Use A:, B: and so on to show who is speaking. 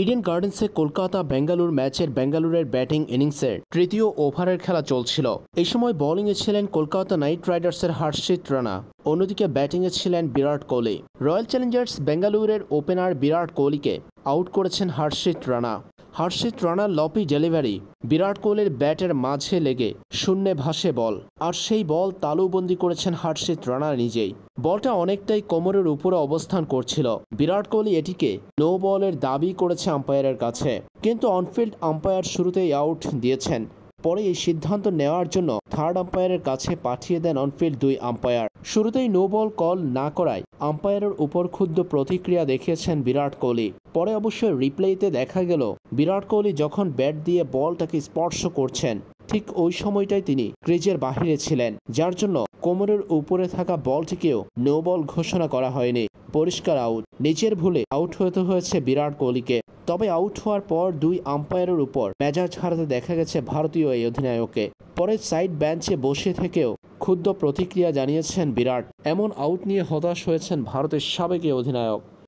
A: Eden গার্ডেন্সে Kolkata বেঙ্গালুর ম্যাচের বেঙ্গালুরের batting ইনিংসের তৃতীয় ওভারের খেলা চলছিল এই সময় বোলিংয়ে ছিলেন কলকাতা নাইট রাইডার্সের হার্ষিত রানা অন্যদিকে ব্যাটিংয়ে ছিলেন বিরাট কোহলি রয়্যাল চ্যালেঞ্জার্স বেঙ্গালুরের ওপেনার বিরাট কোহলিকে আউট করেছেন হার্ষিত রানা হার্ষিত রানার লপি ডেলিভারি বিরাট কোহলির ব্যাটের মাঝে লেগে শূন্যে ভাসে বল আর সেই বল তালুবন্দি করেছেন হার্ষিত রানা নিজেই বলটা অনেকটাই কোমরের উপরে অবস্থান করছিল বিরাট কোহলি এটিকে নো বলের দাবি করেছে আম্পায়ারের কাছে কিন্তু অনফিল্ড আম্পায়ার শুরুতেই আউট দিয়েছেন পরে এই সিদ্ধান্ত নেওয়ার জন্য থার্ড আম্পায়ারের কাছে পাঠিয়ে দেন অনফিল্ড দুই আম্পায়ার শুরুতেই নো বল কল না করায় আম্পায়ারের উপর ক্ষুদ্র প্রতিক্রিয়া দেখিয়েছেন বিরাট কোহলি পরে অবশ্য রিপ্লেতে দেখা গেল বিরাট কোহলি যখন ব্যাট দিয়ে বলটাকে স্পর্শ করছেন ঠিক ওই সময়টাই তিনি ক্রিজের বাহিরে ছিলেন যার জন্য কোমরের উপরে থাকা বলটিকেও নো বল ঘোষণা করা হয়নি পরিষ্কার আউট নিজের ভুলে আউট হতে হয়েছে বিরাট কোহলিকে তবে আউট হওয়ার পর দুই আম্পায়ারের উপর মেজাজ হারাতে দেখা গেছে ভারতীয় এই অধিনায়ককে পরে সাইড বেঞ্চে বসে থেকেও ক্ষুদ্র প্রতিক্রিয়া জানিয়েছেন বিরাট এমন আউট নিয়ে হতাশ হয়েছেন ভারতের সাবেকীয় অধিনায়ক